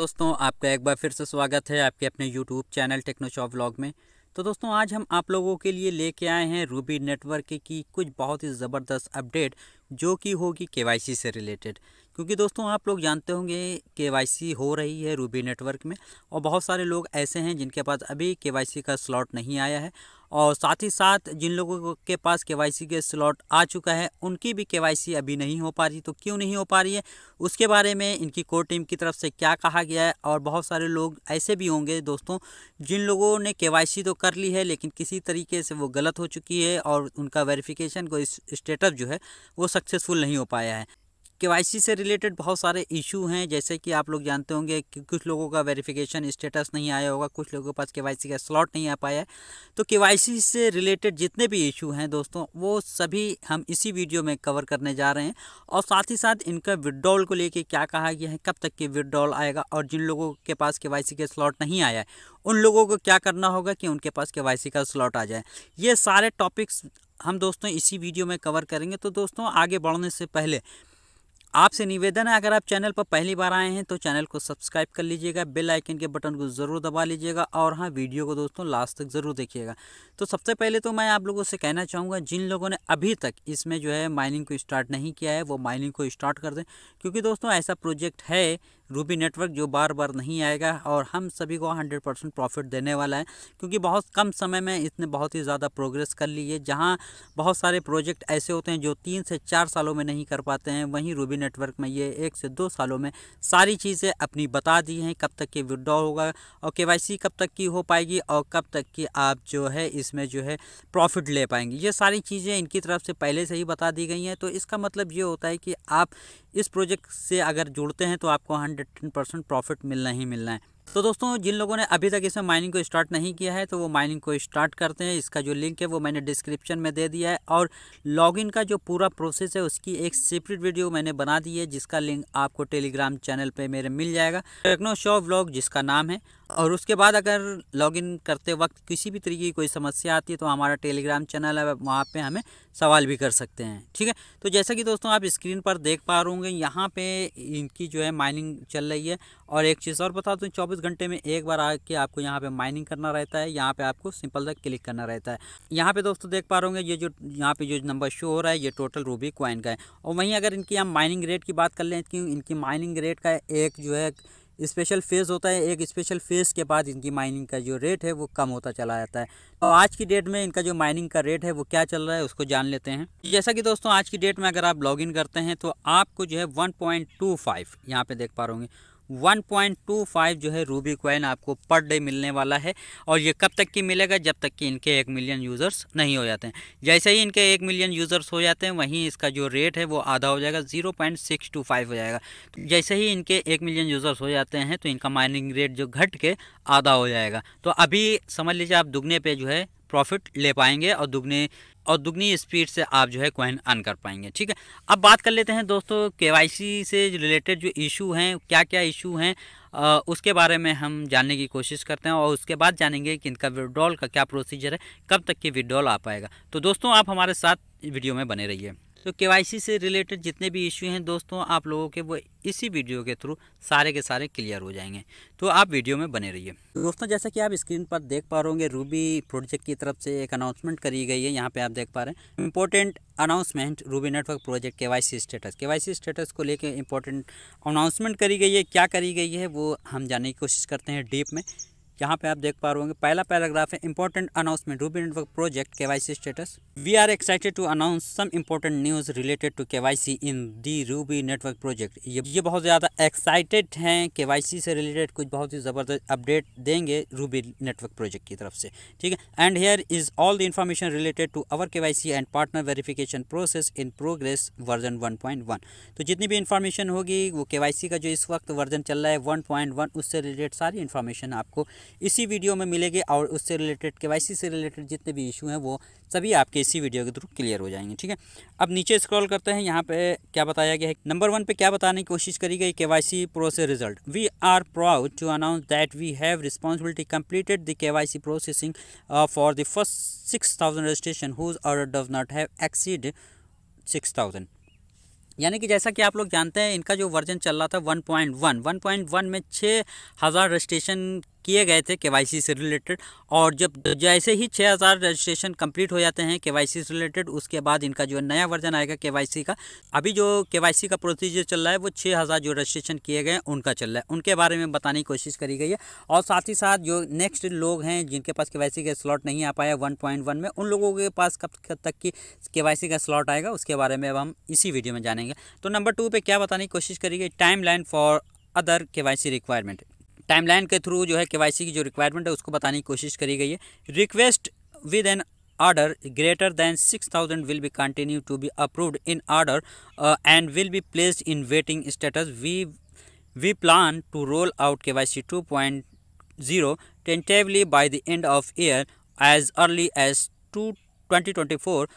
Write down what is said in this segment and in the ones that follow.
दोस्तों आपका एक बार फिर से स्वागत है आपके अपने यूट्यूब चैनल टेक्नोशॉप व्लॉग में तो दोस्तों आज हम आप लोगों के लिए लेके आए हैं रूबी नेटवर्क की कुछ बहुत ही ज़बरदस्त अपडेट जो कि होगी केवाईसी से रिलेटेड क्योंकि दोस्तों आप लोग जानते होंगे के हो रही है रूबी नेटवर्क में और बहुत सारे लोग ऐसे हैं जिनके पास अभी के का स्लॉट नहीं आया है और साथ ही साथ जिन लोगों के पास के वाई सी के स्लॉट आ चुका है उनकी भी के वाई सी अभी नहीं हो पा रही तो क्यों नहीं हो पा रही है उसके बारे में इनकी कोर टीम की तरफ से क्या कहा गया है और बहुत सारे लोग ऐसे भी होंगे दोस्तों जिन लोगों ने के वाई सी तो कर ली है लेकिन किसी तरीके से वो गलत हो चुकी है और उनका वेरिफिकेशन को स्टेटस जो है वो सक्सेसफुल नहीं हो पाया है केवाईसी से रिलेटेड बहुत सारे इशू हैं जैसे कि आप लोग जानते होंगे कि कुछ लोगों का वेरिफिकेशन स्टेटस नहीं आया होगा कुछ लोगों के पास केवाईसी का स्लॉट नहीं आ पाया है तो केवाईसी से रिलेटेड जितने भी इशू हैं दोस्तों वो सभी हम इसी वीडियो में कवर करने जा रहे हैं और साथ ही साथ इनका विड्रॉल को लेकर क्या कहा गया है कब तक के विड्रॉल आएगा और जिन लोगों के पास के के स्लॉट नहीं आया है उन लोगों को क्या करना होगा कि उनके पास केवाईसी का स्लॉट आ जाए ये सारे टॉपिक्स हम दोस्तों इसी वीडियो में कवर करेंगे तो दोस्तों आगे बढ़ने से पहले आपसे निवेदन है अगर आप चैनल पर पहली बार आए हैं तो चैनल को सब्सक्राइब कर लीजिएगा बेल आइकन के बटन को ज़रूर दबा लीजिएगा और हाँ वीडियो को दोस्तों लास्ट तक ज़रूर देखिएगा तो सबसे पहले तो मैं आप लोगों से कहना चाहूँगा जिन लोगों ने अभी तक इसमें जो है माइनिंग को स्टार्ट नहीं किया है वो माइनिंग को स्टार्ट कर दें क्योंकि दोस्तों ऐसा प्रोजेक्ट है रूबी नेटवर्क जो बार बार नहीं आएगा और हम सभी को हंड्रेड परसेंट प्रॉफिट देने वाला है क्योंकि बहुत कम समय में इसने बहुत ही ज़्यादा प्रोग्रेस कर ली है जहाँ बहुत सारे प्रोजेक्ट ऐसे होते हैं जो तीन से चार सालों में नहीं कर पाते हैं वहीं रूबी नेटवर्क में ये एक से दो सालों में सारी चीज़ें अपनी बता दी हैं कब तक ये विड्रॉ होगा और के कब तक की हो पाएगी और कब तक की आप जो है इसमें जो है प्रॉफिट ले पाएंगे ये सारी चीज़ें इनकी तरफ से पहले से ही बता दी गई हैं तो इसका मतलब ये होता है कि आप इस प्रोजेक्ट से अगर जुड़ते हैं तो आपको हंड्रेड हंड्रेड परसेंट प्रॉफिट मिलना ही मिलना है तो दोस्तों जिन लोगों ने अभी तक इसमें माइनिंग को स्टार्ट नहीं किया है तो वो माइनिंग को स्टार्ट करते हैं इसका जो लिंक है वो मैंने डिस्क्रिप्शन में दे दिया है और लॉगिन का जो पूरा प्रोसेस है उसकी एक सेपरेट वीडियो मैंने बना दी है जिसका लिंक आपको टेलीग्राम चैनल पे मेरे मिल जाएगा टेक्नो शो ब्लॉग जिसका नाम है और उसके बाद अगर लॉगिन करते वक्त किसी भी तरीके की कोई समस्या आती है तो हमारा टेलीग्राम चैनल है वहाँ पे हमें सवाल भी कर सकते हैं ठीक है तो जैसा कि दोस्तों आप स्क्रीन पर देख पा रहे होंगे यहाँ पे इनकी जो है माइनिंग चल रही है और एक चीज़ और बता दूँ चौबीस घंटे में एक बार आके आपको यहाँ पर माइनिंग करना रहता है यहाँ पर आपको सिंपल तक क्लिक करना रहता है यहाँ पर दोस्तों देख पा रहे होंगे ये जो यहाँ पर जो नंबर शो हो रहा है ये टोटल रूबी क्वाइन का है और वहीं अगर इनकी हम माइनिंग रेट की बात कर लें क्योंकि तो इनकी माइनिंग रेट का एक जो है स्पेशल फेज़ होता है एक स्पेशल फेज़ के बाद इनकी माइनिंग का जो रेट है वो कम होता चला जाता है तो आज की डेट में इनका जो माइनिंग का रेट है वो क्या चल रहा है उसको जान लेते हैं जैसा कि दोस्तों आज की डेट में अगर आप लॉगिन करते हैं तो आपको जो है वन पॉइंट टू फाइव यहाँ देख पा रहे होंगे 1.25 जो है रूबी क्वाइन आपको पर डे मिलने वाला है और ये कब तक की मिलेगा जब तक कि इनके एक मिलियन यूज़र्स नहीं हो जाते हैं जैसे ही इनके एक मिलियन यूज़र्स हो जाते हैं वहीं इसका जो रेट है वो आधा हो जाएगा 0.625 हो जाएगा तो जैसे ही इनके एक मिलियन यूज़र्स हो जाते हैं तो इनका माइनिंग रेट जो घट के आधा हो जाएगा तो अभी समझ लीजिए आप दुगने पर जो है प्रॉफिट ले पाएंगे और दुगने और दुगनी स्पीड से आप जो है कॉइन अर्न कर पाएंगे ठीक है अब बात कर लेते हैं दोस्तों के से रिलेटेड जो इशू हैं क्या क्या इशू हैं उसके बारे में हम जानने की कोशिश करते हैं और उसके बाद जानेंगे कि इनका विड्रॉल का क्या प्रोसीजर है कब तक की विड्रॉल आ पाएगा तो दोस्तों आप हमारे साथ वीडियो में बने रहिए तो के से रिलेटेड जितने भी इश्यू हैं दोस्तों आप लोगों के वो इसी वीडियो के थ्रू सारे के सारे क्लियर हो जाएंगे तो आप वीडियो में बने रहिए दोस्तों जैसा कि आप स्क्रीन पर देख पा रहे होंगे रूबी प्रोजेक्ट की तरफ से एक अनाउंसमेंट करी गई है यहाँ पे आप देख पा रहे हैं important announcement Ruby network project K Y C status K Y C status को लेकर इंपॉर्टेंट अनाउंसमेंट करी गई है क्या करी गई है वो हम जानने की कोशिश करते हैं डीप में यहाँ पे आप देख पा रहे होंगे पहला पैराग्राफ है important announcement Ruby network project KYC status we are excited to announce some important news related to KYC in the Ruby network project ये ये बहुत ज़्यादा एक्साइटेड हैं केवाईसी से रिलेटेड कुछ बहुत ही ज़बरदस्त अपडेट देंगे रूबी नेटवर्क प्रोजेक्ट की तरफ से ठीक है and here is all the information related to our K and partner verification process in progress version one तो जितनी भी इन्फॉर्मेशन होगी वो के का जो इस वक्त वर्जन चल रहा है वन उससे रिलेटेड सारी इन्फॉर्मेशन आपको इसी वीडियो में मिलेंगे और उससे रिलेटेड के से रिलेटेड जितने भी इशू हैं वो सभी आपके इसी वीडियो के थ्रू क्लियर हो जाएंगे ठीक है अब नीचे स्क्रॉल करते हैं यहाँ पे क्या बताया गया है नंबर वन पे क्या बताने की कोशिश करी गई K Y C process result we are proud to announce that we have responsibility completed the K Y C processing for the first six thousand registration whose order does not have exceed six thousand यानी कि जैसा कि आप लोग जानते हैं इनका जो वर्जन चल रहा था 1.1 1.1 में छः हज़ार रजिस्ट्रेशन किए गए थे केवाईसी से रिलेटेड और जब जैसे ही 6000 रजिस्ट्रेशन कंप्लीट हो जाते हैं केवाईसी से रिलेटेड उसके बाद इनका जो नया वर्जन आएगा केवाईसी का अभी जो केवाईसी का प्रोसीजर चल रहा है वो 6000 जो रजिस्ट्रेशन किए गए हैं उनका चल रहा है उनके बारे में बताने की कोशिश करी गई है और साथ ही साथ जो नेक्स्ट लोग हैं जिनके पास के का स्लॉट नहीं आ पाया वन में उन लोगों के पास कब तक की के का स्लॉट आएगा उसके बारे में अब हम इसी वीडियो में जानेंगे तो नंबर टू पर क्या बताने की कोशिश करी गई time for other K requirement timeline के थ्रू जो है केवाईसी की जो रिक्वायरमेंट है उसको बताने की कोशिश करी गई है request with an order greater than six thousand will be continue to be approved in order and will be placed in waiting status we we plan to roll out K Y C two point zero tentatively by the end of year as early as two twenty twenty four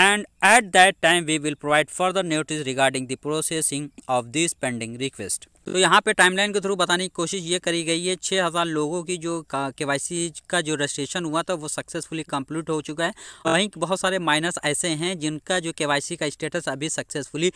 and at that time we will provide further notice regarding the processing of this pending request तो यहाँ पे timeline के through बताने की कोशिश ये करी गई है छः हज़ार लोगों की जो के वाई सी का जो रजिस्ट्रेशन हुआ था वो सक्सेसफुली कंप्लीट हो चुका है वहीं बहुत सारे माइनर्स ऐसे हैं जिनका जो के वाई सी का स्टेटस अभी सक्सेसफुली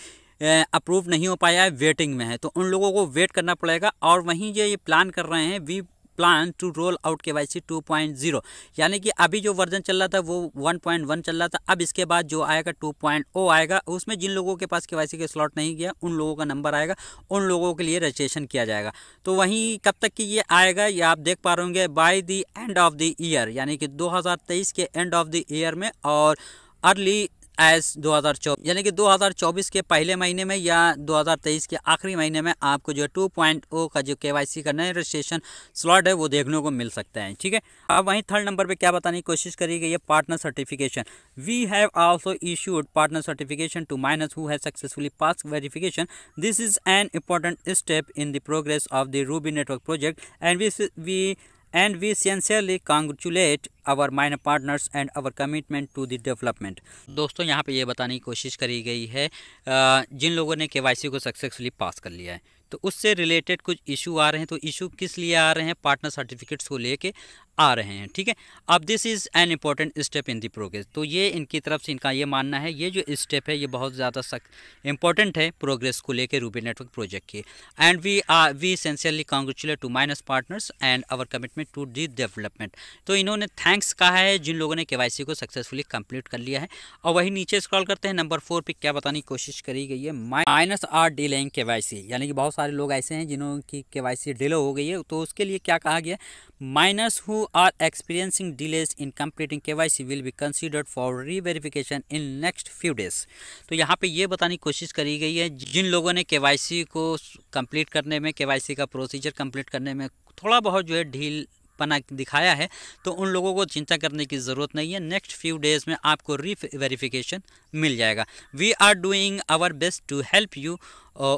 अप्रूव नहीं हो पाया है वेटिंग में है तो उन लोगों को वेट करना पड़ेगा और वहीं जो ये प्लान कर रहे हैं we plan to roll out K Y C two point zero यानी कि अभी जो वर्जन चल रहा था वो वन पॉइंट वन चल रहा था अब इसके बाद जो आएगा टू पॉइंट ओ आएगा उसमें जिन लोगों के पास के वाई सी के स्लॉट नहीं गया उन लोगों का नंबर आएगा उन लोगों के लिए रजिस्ट्रेशन किया जाएगा तो वहीं कब तक कि ये आएगा ये आप देख पा रहे होंगे by the end of the year यानी कि तेईस के एंड ऑफ द ईयर में और अर्ली एज 2024 यानी कि 2024 के पहले महीने में या 2023 के आखिरी महीने में आपको जो पॉइंट ओ का जो के करना है रजिस्ट्रेशन स्लॉट है वो देखने को मिल सकता है ठीक है अब वहीं थर्ड नंबर पर क्या बताने की कोशिश करी गई है partner certification we have also issued partner certification to miners who has successfully pass verification this is an important step in the progress of the Ruby network project and we and we sincerely congratulate our minor partners and our commitment to the development. दोस्तों यहाँ पे ये बताने की कोशिश करी गई है जिन लोगों ने के को सक्सेसफुली पास कर लिया है तो उससे रिलेटेड कुछ इशू आ रहे हैं तो इशू किस लिए आ रहे हैं पार्टनर सर्टिफिकेट्स को लेके आ रहे हैं ठीक है अब this is an important step in the progress तो ये इनकी तरफ से इनका ये मानना है ये जो स्टेप है ये बहुत ज़्यादा सख्त इंपॉर्टेंट है प्रोग्रेस को लेके रूबी नेटवर्क प्रोजेक्ट की and we are we sincerely congratulate to miners partners and our commitment to the development तो इन्होंने थैंक्स कहा है जिन लोगों ने के को सक्सेसफुली कंप्लीट कर लिया है और वही नीचे स्क्रॉल करते हैं नंबर फोर पर क्या बताने की कोशिश करी गई है माइनस आर डी लेंग के यानी कि बहुत सारे लोग ऐसे हैं जिन्होंने के वाई सी डिले हो गई है तो उसके लिए क्या कहा गया miners who are experiencing delays in completing K Y C will be considered for reverification in next few days तो यहाँ पे ये बताने की कोशिश करी गई है जिन लोगों ने के वाई सी को कंप्लीट करने में के वाई सी का प्रोसीजर कंप्लीट करने में थोड़ा बहुत जो है ढील पना दिखाया है तो उन लोगों को चिंता करने की ज़रूरत नहीं है नेक्स्ट फ्यू डेज़ में आपको री वेरीफिकेशन मिल जाएगा we are doing our best to help you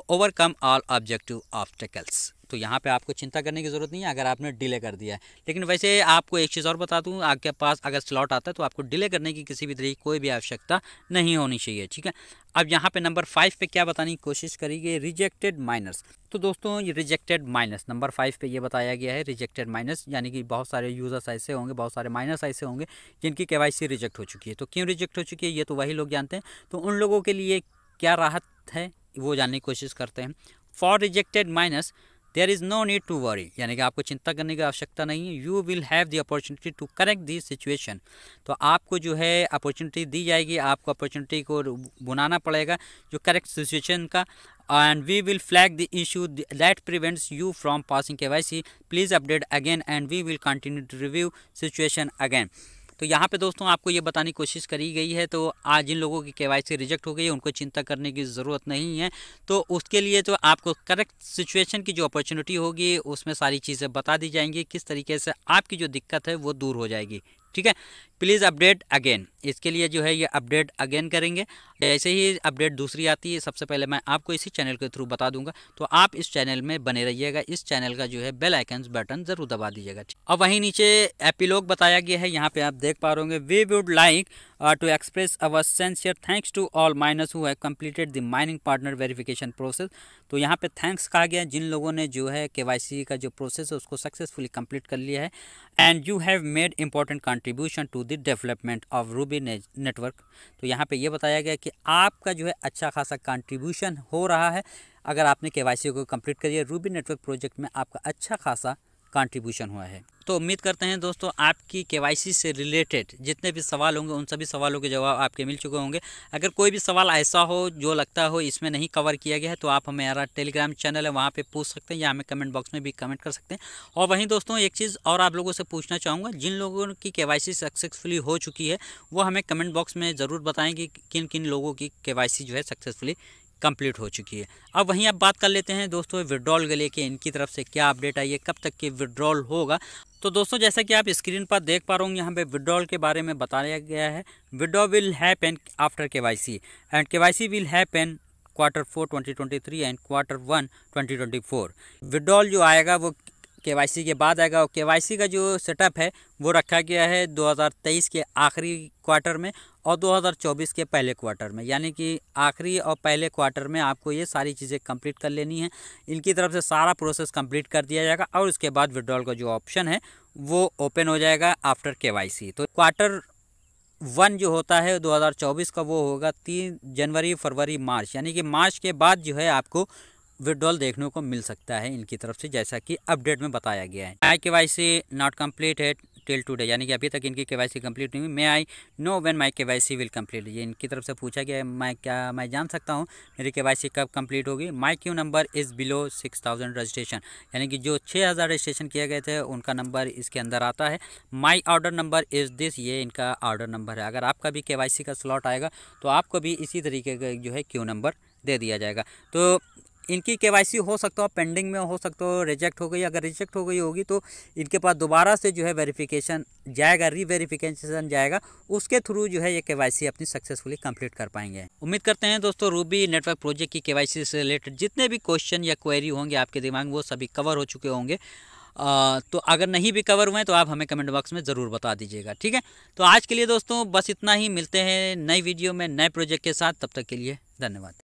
overcome all objective obstacles तो यहाँ पे आपको चिंता करने की ज़रूरत नहीं है अगर आपने डिले कर दिया है लेकिन वैसे आपको एक चीज़ और बता दूँ आपके पास अगर स्लॉट आता है तो आपको डिले करने की किसी भी तरह की कोई भी आवश्यकता नहीं होनी चाहिए ठीक है अब यहाँ पे नंबर फाइव पे क्या बताने की कोशिश करेंगे रिजेक्टेड माइनर्स तो दोस्तों ये रिजेक्टेड माइनस नंबर फाइव पे ये बताया गया है रिजेक्टेड माइनस यानी कि बहुत सारे यूज़र्स ऐसे होंगे बहुत सारे माइनस ऐसे होंगे जिनकी केवाईसी रिजेक्ट हो चुकी है तो क्यों रिजेक्ट हो चुकी है ये तो वही लोग जानते हैं तो उन लोगों के लिए क्या राहत है वो जानने की कोशिश करते हैं for rejected miners there is no need to worry यानी कि आपको चिंता करने की आवश्यकता नहीं है you will have the opportunity to correct this situation तो आपको जो है अपॉर्चुनिटी दी जाएगी आपको अपॉर्चुनिटी को बुनाना पड़ेगा जो करेक्ट सिचुएशन का and we will flag the issue that prevents you from passing K Y C please update again and we will continue to review situation again तो यहाँ पे दोस्तों आपको ये बताने की कोशिश करी गई है तो आज जिन लोगों की केवाईसी रिजेक्ट हो गई है उनको चिंता करने की ज़रूरत नहीं है तो उसके लिए तो आपको करेक्ट सिचुएशन की जो अपॉर्चुनिटी होगी उसमें सारी चीज़ें बता दी जाएंगी किस तरीके से आपकी जो दिक्कत है वो दूर हो जाएगी ठीक है प्लीज़ अपडेट अगेन इसके लिए जो है ये अपडेट अगेन करेंगे जैसे ही अपडेट दूसरी आती है सबसे पहले मैं आपको इसी चैनल के थ्रू बता दूंगा तो आप इस चैनल में बने रहिएगा इस चैनल का जो है बेल आइकन बटन ज़रूर दबा दीजिएगा और वहीं नीचे एपिलोग बताया गया है यहाँ पे आप देख पा रहे होंगे we would like to express our sincere thanks to all miners who have the mining partner verification process तो यहाँ पे थैंक्स कहा गया जिन लोगों ने जो है के का जो प्रोसेस है उसको सक्सेसफुली कंप्लीट कर लिया है and you have made important contribution to the development of Ruby network तो यहाँ पे ये बताया गया कि आपका जो है अच्छा खासा कंट्रीब्यूशन हो रहा है अगर आपने के को कंप्लीट करिए रूबी नेटवर्क प्रोजेक्ट में आपका अच्छा खासा कंट्रीब्यूशन हुआ है तो उम्मीद करते हैं दोस्तों आपकी के से रिलेटेड जितने भी सवाल होंगे उन सभी सवालों के जवाब आपके मिल चुके होंगे अगर कोई भी सवाल ऐसा हो जो लगता हो इसमें नहीं कवर किया गया है तो आप हमारा टेलीग्राम चैनल है वहाँ पे पूछ सकते हैं या हमें कमेंट बॉक्स में भी कमेंट कर सकते हैं और वहीं दोस्तों एक चीज़ और आप लोगों से पूछना चाहूँगा जिन लोगों की के सक्सेसफुली हो चुकी है वो हमें कमेंट बॉक्स में ज़रूर बताएँ कि किन किन लोगों की के जो है सक्सेसफुली कंप्लीट हो चुकी है अब वहीं आप बात कर लेते हैं दोस्तों विड्रॉल के लेके इनकी तरफ से क्या अपडेट आई है कब तक के विड्रॉल होगा तो दोस्तों जैसा कि आप स्क्रीन पर देख पा रहे होंगे यहाँ पे विड्रॉल के बारे में बताया गया है withdraw will happen after K Y C and K Y C will happen quarter four twenty twenty three and quarter one twenty twenty four withdrawal जो आएगा वो के के बाद आएगा और के का जो सेटअप है वो रखा गया है 2023 के आखिरी क्वार्टर में और 2024 के पहले क्वार्टर में यानी कि आखिरी और पहले क्वार्टर में आपको ये सारी चीज़ें कंप्लीट कर लेनी है इनकी तरफ से सारा प्रोसेस कंप्लीट कर दिया जाएगा और उसके बाद विड्रॉल का जो ऑप्शन है वो ओपन हो जाएगा आफ्टर के तो क्वार्टर वन जो होता है 2024 का वो होगा तीन जनवरी फरवरी मार्च यानी कि मार्च के बाद जो है आपको विड्रॉल देखने को मिल सकता है इनकी तरफ से जैसा कि अपडेट में बताया गया है I K Y C not complete है टिल टुडे यानी कि अभी तक इनकी केवाईसी कंप्लीट नहीं हुई मैं I know K Y KYC will complete ये इनकी तरफ से पूछा गया मैं क्या मैं जान सकता हूँ मेरी केवाईसी कब कंप्लीट होगी my queue number is below six thousand registration यानी कि जो छः हज़ार रजिस्ट्रेशन किए गए थे उनका नंबर इसके अंदर आता है my order number is this ये इनका ऑर्डर नंबर है अगर आपका भी के का स्लॉट आएगा तो आपको भी इसी तरीके का जो है क्यू नंबर दे दिया जाएगा तो इनकी केवाईसी हो सकता हो पेंडिंग में हो सकता हो रिजेक्ट हो गई अगर रिजेक्ट हो गई होगी तो इनके पास दोबारा से जो है वेरिफिकेशन जाएगा रीवेरिफिकेशन जाएगा उसके थ्रू जो है ये केवाईसी अपनी सक्सेसफुली कंप्लीट कर पाएंगे उम्मीद करते हैं दोस्तों रूबी नेटवर्क प्रोजेक्ट की केवाईसी से रिलेटेड जितने भी क्वेश्चन या क्वेरी होंगे आपके दिमाग में वो सभी कवर हो चुके होंगे आ, तो अगर नहीं भी कवर हुए तो आप हमें कमेंट बॉक्स में ज़रूर बता दीजिएगा ठीक है तो आज के लिए दोस्तों बस इतना ही मिलते हैं नई वीडियो में नए प्रोजेक्ट के साथ तब तक के लिए धन्यवाद